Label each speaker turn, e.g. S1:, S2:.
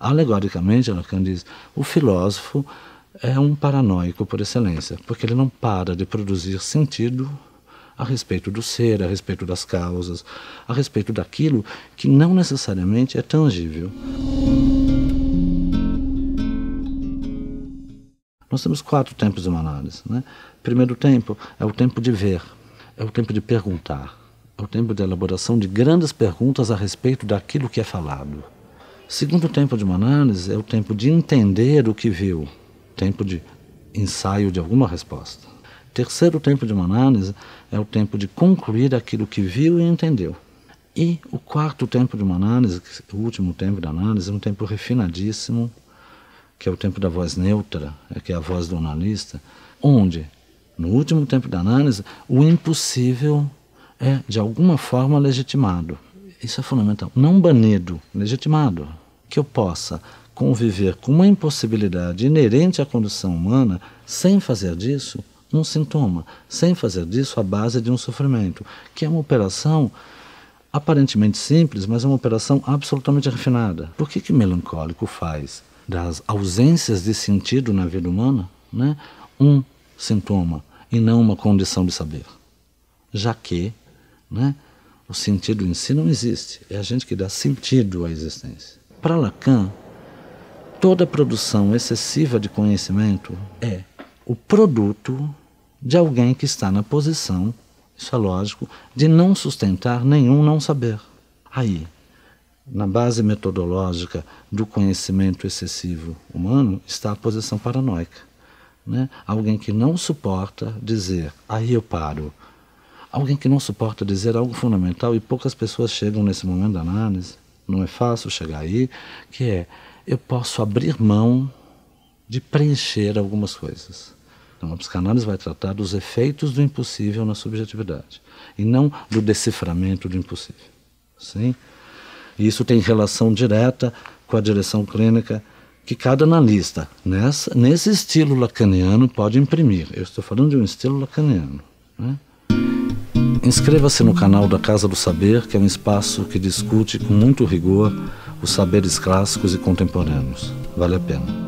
S1: Alegoricamente, Lacan diz, o filósofo é um paranoico por excelência, porque ele não para de produzir sentido a respeito do ser, a respeito das causas, a respeito daquilo que não necessariamente é tangível. Nós temos quatro tempos de uma análise. Né? Primeiro tempo é o tempo de ver, é o tempo de perguntar, é o tempo de elaboração de grandes perguntas a respeito daquilo que é falado. Segundo tempo de uma análise é o tempo de entender o que viu, tempo de ensaio de alguma resposta. Terceiro tempo de uma análise é o tempo de concluir aquilo que viu e entendeu. E o quarto tempo de uma análise, é o último tempo da análise, é um tempo refinadíssimo, que é o tempo da voz neutra, é que é a voz do analista, onde, no último tempo da análise, o impossível é, de alguma forma, legitimado isso é fundamental, não banido, legitimado, que eu possa conviver com uma impossibilidade inerente à condição humana sem fazer disso um sintoma, sem fazer disso a base de um sofrimento, que é uma operação aparentemente simples, mas é uma operação absolutamente refinada. Por que que melancólico faz das ausências de sentido na vida humana, né, um sintoma e não uma condição de saber? Já que, né, o sentido em si não existe, é a gente que dá sentido à existência. Para Lacan, toda produção excessiva de conhecimento é o produto de alguém que está na posição, isso é lógico, de não sustentar nenhum não saber. Aí, na base metodológica do conhecimento excessivo humano está a posição paranoica. Né? Alguém que não suporta dizer, aí eu paro, alguém que não suporta dizer algo fundamental e poucas pessoas chegam nesse momento da análise, não é fácil chegar aí, que é eu posso abrir mão de preencher algumas coisas. Então, a psicanálise vai tratar dos efeitos do impossível na subjetividade e não do deciframento do impossível. Sim? E isso tem relação direta com a direção clínica que cada analista, nessa, nesse estilo lacaniano, pode imprimir. Eu estou falando de um estilo lacaniano. Né? Inscreva-se no canal da Casa do Saber, que é um espaço que discute com muito rigor os saberes clássicos e contemporâneos. Vale a pena.